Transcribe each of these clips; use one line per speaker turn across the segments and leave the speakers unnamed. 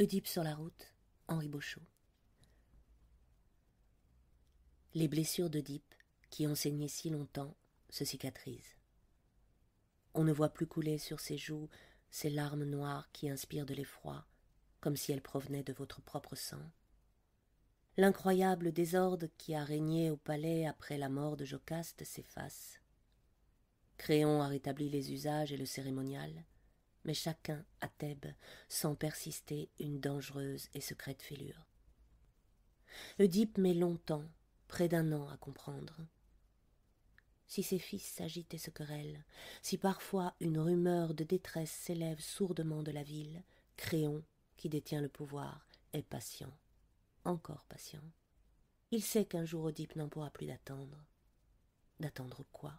Oedipe sur la route, Henri Beauchot. Les blessures d'Oedipe, qui ont saigné si longtemps, se cicatrisent. On ne voit plus couler sur ses joues ces larmes noires qui inspirent de l'effroi, comme si elles provenaient de votre propre sang. L'incroyable désordre qui a régné au palais après la mort de Jocaste s'efface. Créon a rétabli les usages et le cérémonial mais chacun, à Thèbes, sent persister une dangereuse et secrète fêlure. Oedipe met longtemps, près d'un an, à comprendre. Si ses fils s'agitent et se querellent, si parfois une rumeur de détresse s'élève sourdement de la ville, Créon, qui détient le pouvoir, est patient, encore patient. Il sait qu'un jour Oedipe n'en pourra plus d'attendre. D'attendre quoi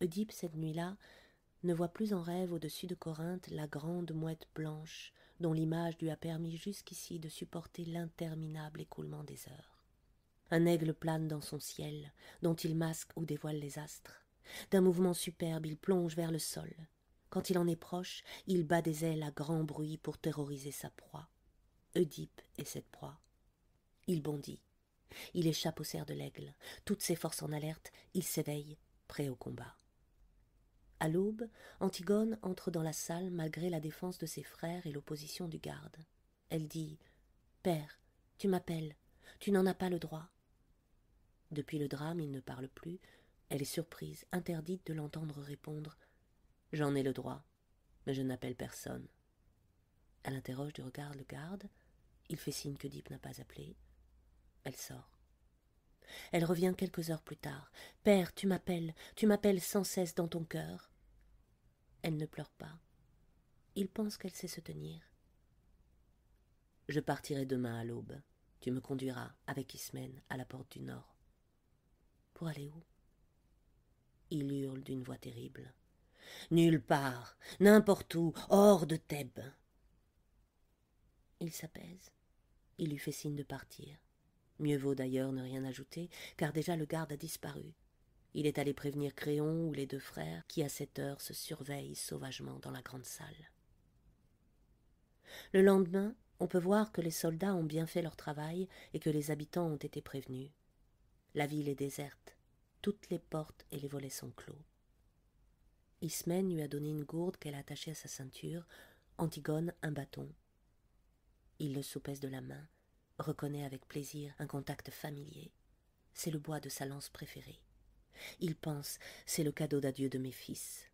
Oedipe, cette nuit-là, ne voit plus en rêve au-dessus de Corinthe la grande mouette blanche dont l'image lui a permis jusqu'ici de supporter l'interminable écoulement des heures. Un aigle plane dans son ciel, dont il masque ou dévoile les astres. D'un mouvement superbe, il plonge vers le sol. Quand il en est proche, il bat des ailes à grand bruit pour terroriser sa proie. Oedipe est cette proie. Il bondit. Il échappe au cerf de l'aigle. Toutes ses forces en alerte, il s'éveille, prêt au combat. À l'aube, Antigone entre dans la salle malgré la défense de ses frères et l'opposition du garde. Elle dit Père, tu m'appelles, tu n'en as pas le droit. Depuis le drame, il ne parle plus. Elle est surprise, interdite de l'entendre répondre J'en ai le droit, mais je n'appelle personne. Elle interroge du regard le garde. Il fait signe que Deep n'a pas appelé. Elle sort. Elle revient quelques heures plus tard. Père, tu m'appelles, tu m'appelles sans cesse dans ton cœur. Elle ne pleure pas. Il pense qu'elle sait se tenir. Je partirai demain à l'aube. Tu me conduiras avec Ismène à la porte du Nord. Pour aller où Il hurle d'une voix terrible. Nulle part, n'importe où, hors de Thèbes. Il s'apaise. Il lui fait signe de partir. Mieux vaut d'ailleurs ne rien ajouter, car déjà le garde a disparu. Il est allé prévenir Créon ou les deux frères, qui à cette heure se surveillent sauvagement dans la grande salle. Le lendemain, on peut voir que les soldats ont bien fait leur travail et que les habitants ont été prévenus. La ville est déserte, toutes les portes et les volets sont clos. Ismène lui a donné une gourde qu'elle a attachée à sa ceinture, Antigone un bâton. Il le soupèse de la main, reconnaît avec plaisir un contact familier. C'est le bois de sa lance préférée. Il pense c'est le cadeau d'adieu de mes fils.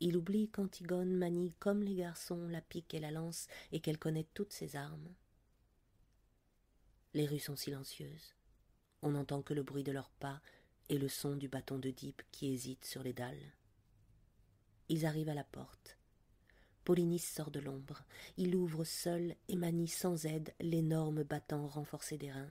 Il oublie qu'Antigone manie comme les garçons la pique et la lance et qu'elle connaît toutes ses armes. Les rues sont silencieuses. On n'entend que le bruit de leurs pas et le son du bâton d'Oedipe qui hésite sur les dalles. Ils arrivent à la porte. Polynice sort de l'ombre. Il ouvre seul et manie sans aide l'énorme battant renforcé des reins.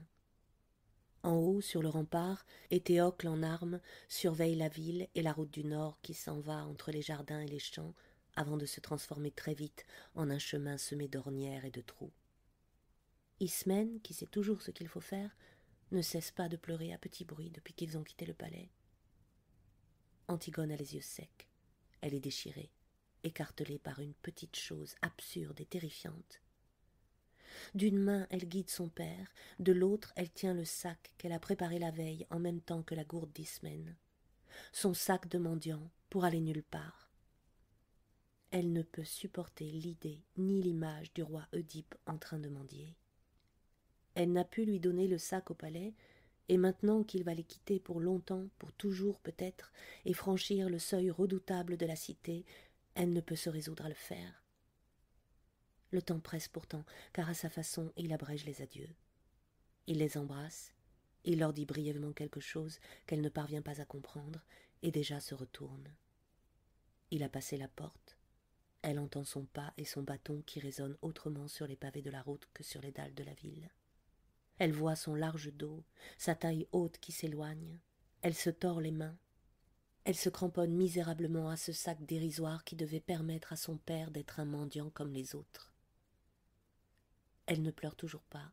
En haut, sur le rempart, Étéocle en armes surveille la ville et la route du nord qui s'en va entre les jardins et les champs avant de se transformer très vite en un chemin semé d'ornières et de trous. Ismène, qui sait toujours ce qu'il faut faire, ne cesse pas de pleurer à petit bruit depuis qu'ils ont quitté le palais. Antigone a les yeux secs. Elle est déchirée, écartelée par une petite chose absurde et terrifiante d'une main elle guide son père, de l'autre elle tient le sac qu'elle a préparé la veille en même temps que la gourde d'Ismène. Son sac de mendiant pour aller nulle part. Elle ne peut supporter l'idée ni l'image du roi Oedipe en train de mendier. Elle n'a pu lui donner le sac au palais, et maintenant qu'il va les quitter pour longtemps, pour toujours peut-être, et franchir le seuil redoutable de la cité, elle ne peut se résoudre à le faire. Le temps presse pourtant, car à sa façon, il abrège les adieux. Il les embrasse, il leur dit brièvement quelque chose qu'elle ne parvient pas à comprendre, et déjà se retourne. Il a passé la porte. Elle entend son pas et son bâton qui résonnent autrement sur les pavés de la route que sur les dalles de la ville. Elle voit son large dos, sa taille haute qui s'éloigne. Elle se tord les mains. Elle se cramponne misérablement à ce sac dérisoire qui devait permettre à son père d'être un mendiant comme les autres. Elle ne pleure toujours pas.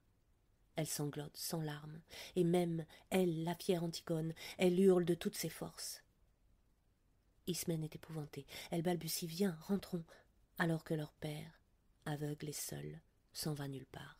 Elle sanglote sans larmes, et même elle, la fière Antigone, elle hurle de toutes ses forces. Ismène est épouvantée. Elle balbutie Viens, rentrons alors que leur père, aveugle et seul, s'en va nulle part.